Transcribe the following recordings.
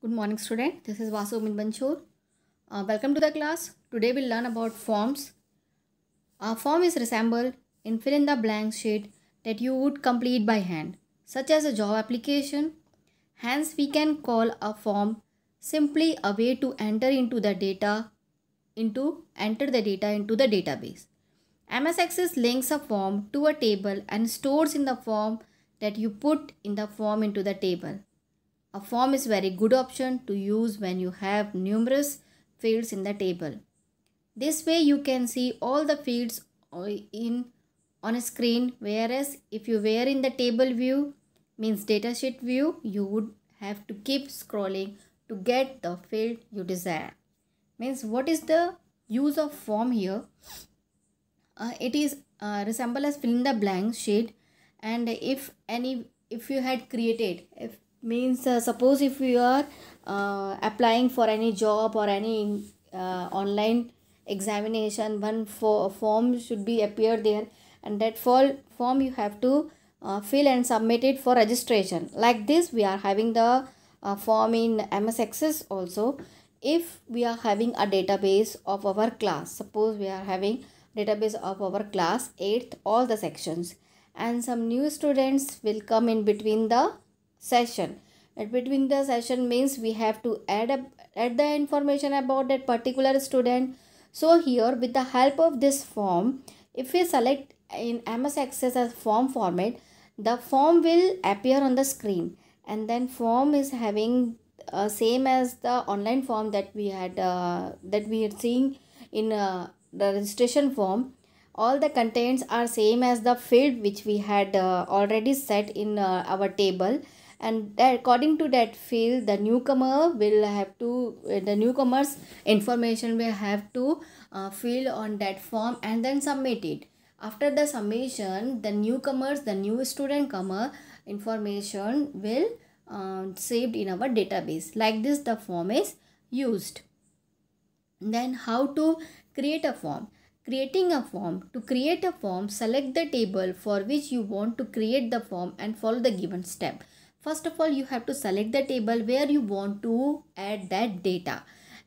Good morning student. This is Vasu Minbanchur. Uh, welcome to the class. Today we'll learn about forms. A form is resembled in fill in the blank sheet that you would complete by hand such as a job application. Hence we can call a form simply a way to enter into the data into enter the data into the database. MS Access links a form to a table and stores in the form that you put in the form into the table. A form is very good option to use when you have numerous fields in the table. This way you can see all the fields in on a screen whereas if you were in the table view means datasheet view you would have to keep scrolling to get the field you desire. Means what is the use of form here? Uh, it is uh, resemble as fill in the blank sheet and if any if you had created if means uh, suppose if you are uh, applying for any job or any uh, online examination one for form should be appear there and that for form you have to uh, fill and submit it for registration like this we are having the uh, form in ms access also if we are having a database of our class suppose we are having database of our class 8th all the sections and some new students will come in between the session and between the session means we have to add up add the information about that particular student so here with the help of this form if we select in ms access as form format the form will appear on the screen and then form is having uh, same as the online form that we had uh, that we are seeing in uh, the registration form all the contents are same as the field which we had uh, already set in uh, our table and according to that field the newcomer will have to uh, the newcomer's information will have to uh, fill on that form and then submit it after the submission the newcomers the new student comer information will uh, saved in our database like this the form is used then how to create a form creating a form to create a form select the table for which you want to create the form and follow the given step first of all you have to select the table where you want to add that data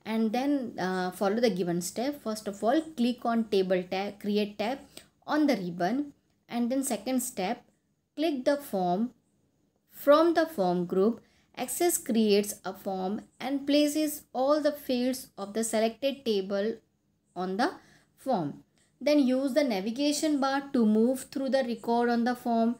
and then uh, follow the given step first of all click on table tab create tab on the ribbon and then second step click the form from the form group access creates a form and places all the fields of the selected table on the form then use the navigation bar to move through the record on the form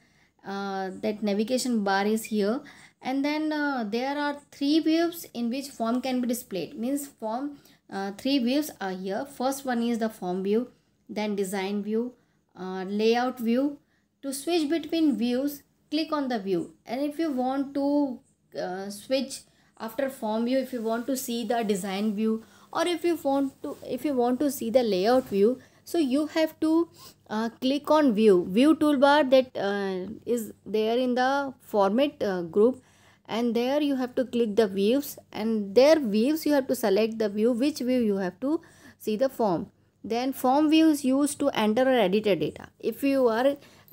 uh, that navigation bar is here and then uh, there are three views in which form can be displayed means form uh, three views are here first one is the form view then design view layout view to switch between views click on the view and if you want to uh, switch after form view if you want to see the design view or if you want to if you want to see the layout view so you have to uh, click on view view toolbar that uh, is there in the format uh, group and there you have to click the views and there views you have to select the view which view you have to see the form then form view is used to enter or edit a data if you are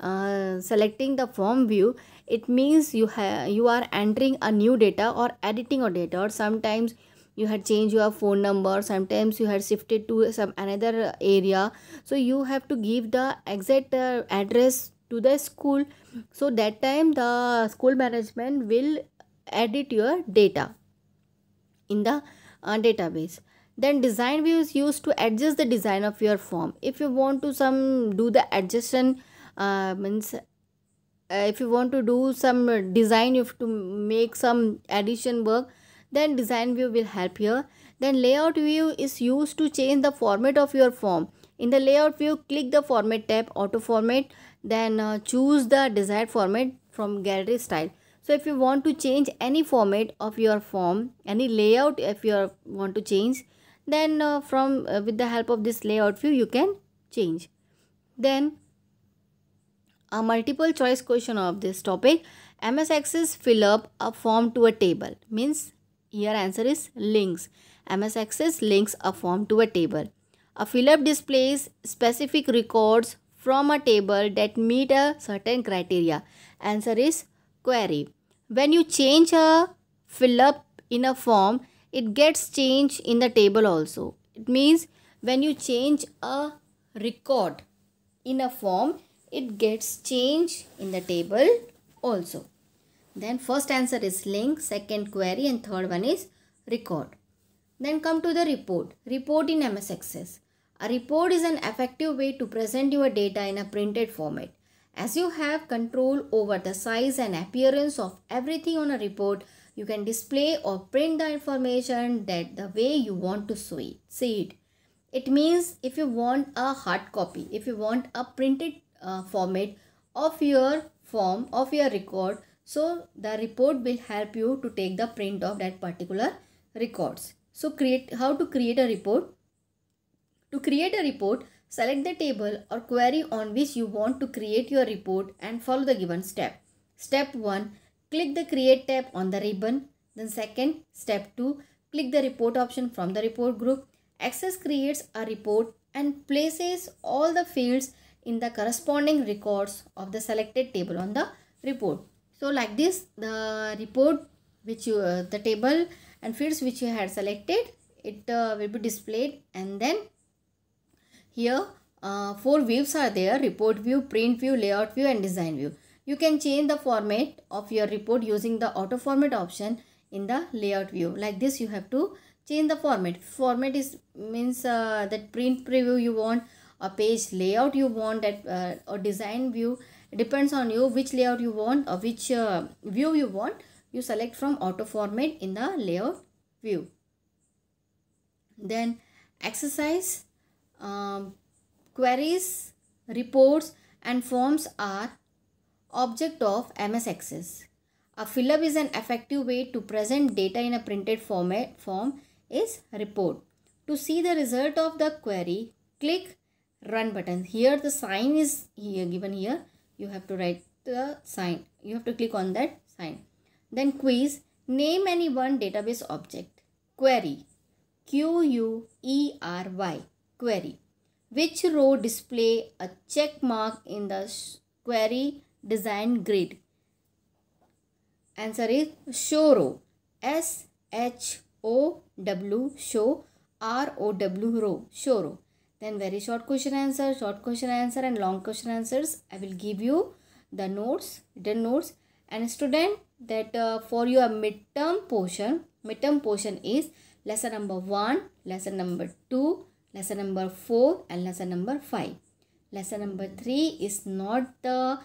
uh, selecting the form view it means you have you are entering a new data or editing a data or sometimes you had changed your phone number sometimes you had shifted to some another area so you have to give the exact uh, address to the school so that time the school management will edit your data in the uh, database then design view is used to adjust the design of your form if you want to some do the adjustment uh, means uh, if you want to do some design you have to make some addition work then design view will help here then layout view is used to change the format of your form in the layout view click the format tab auto format then uh, choose the desired format from gallery style so if you want to change any format of your form any layout if you want to change then uh, from uh, with the help of this layout view you can change then a multiple choice question of this topic ms access fill up a form to a table means here answer is links. MS Access links a form to a table. A fill up displays specific records from a table that meet a certain criteria. Answer is query. When you change a fill up in a form, it gets changed in the table also. It means when you change a record in a form, it gets changed in the table also. Then first answer is link, second query and third one is record. Then come to the report. Report in MS Access. A report is an effective way to present your data in a printed format. As you have control over the size and appearance of everything on a report, you can display or print the information that the way you want to see it. It means if you want a hard copy, if you want a printed uh, format of your form, of your record, so the report will help you to take the print of that particular records. So create how to create a report. To create a report, select the table or query on which you want to create your report and follow the given step. Step 1. Click the create tab on the ribbon. Then second, step 2. Click the report option from the report group. Access creates a report and places all the fields in the corresponding records of the selected table on the report so like this the report which you uh, the table and fields which you had selected it uh, will be displayed and then here uh, four views are there report view print view layout view and design view you can change the format of your report using the auto format option in the layout view like this you have to change the format format is means uh, that print preview you want a page layout you want that uh, or design view depends on you which layout you want or which uh, view you want you select from auto format in the layout view then exercise um, queries reports and forms are object of ms access a fill-up is an effective way to present data in a printed format form is report to see the result of the query click run button here the sign is here given here you have to write the sign you have to click on that sign then quiz name any one database object query q u e r y query which row display a check mark in the query design grid answer is show row s h o w show r o w row show row then very short question answer, short question answer and long question answers. I will give you the notes, written notes. And student that uh, for your midterm portion, midterm portion is lesson number 1, lesson number 2, lesson number 4 and lesson number 5. Lesson number 3 is not the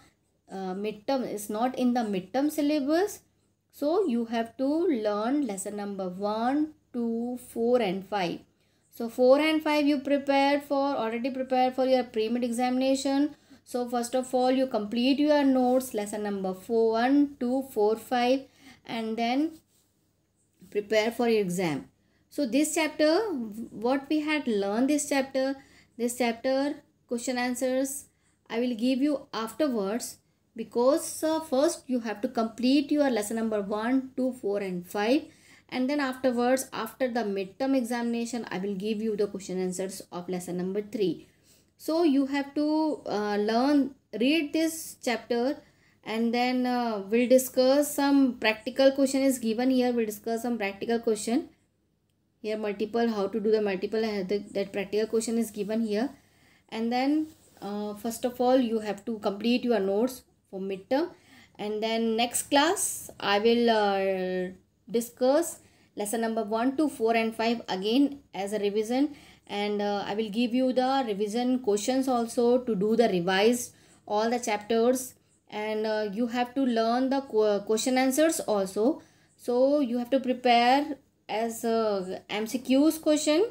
uh, midterm, is not in the midterm syllabus. So you have to learn lesson number 1, 2, 4 and 5. So 4 and 5 you prepared for, already prepared for your pre-med examination. So first of all you complete your notes lesson number 4, 1, 2, 4, 5 and then prepare for your exam. So this chapter, what we had learned this chapter, this chapter question answers I will give you afterwards because uh, first you have to complete your lesson number 1, 2, 4 and 5 and then afterwards after the midterm examination i will give you the question answers of lesson number 3 so you have to uh, learn read this chapter and then uh, we'll discuss some practical question is given here we'll discuss some practical question here multiple how to do the multiple uh, that practical question is given here and then uh, first of all you have to complete your notes for midterm and then next class i will uh, discuss lesson number 1 to 4 and 5 again as a revision and uh, I will give you the revision questions also to do the revised all the chapters and uh, you have to learn the question answers also so you have to prepare as MCQ's question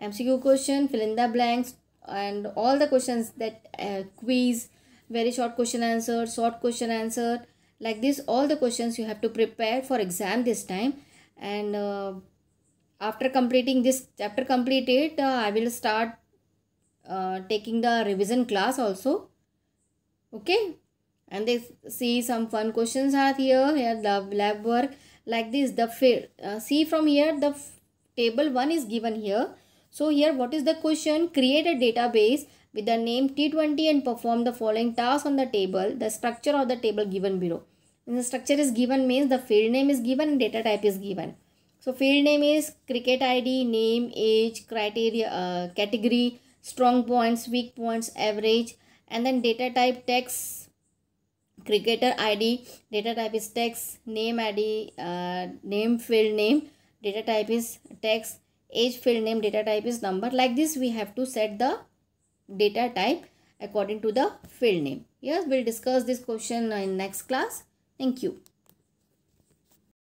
MCQ question fill in the blanks and all the questions that uh, quiz very short question answer short question answer like this all the questions you have to prepare for exam this time and uh, after completing this chapter completed uh, i will start uh, taking the revision class also okay and they see some fun questions are here here the lab work like this the uh, see from here the table 1 is given here so here what is the question create a database with the name t20 and perform the following tasks on the table the structure of the table given below the structure is given means the field name is given and data type is given so field name is cricket id name age criteria uh, category strong points weak points average and then data type text cricketer id data type is text name id uh, name field name data type is text age field name data type is number like this we have to set the data type according to the field name yes we'll discuss this question in next class Thank you.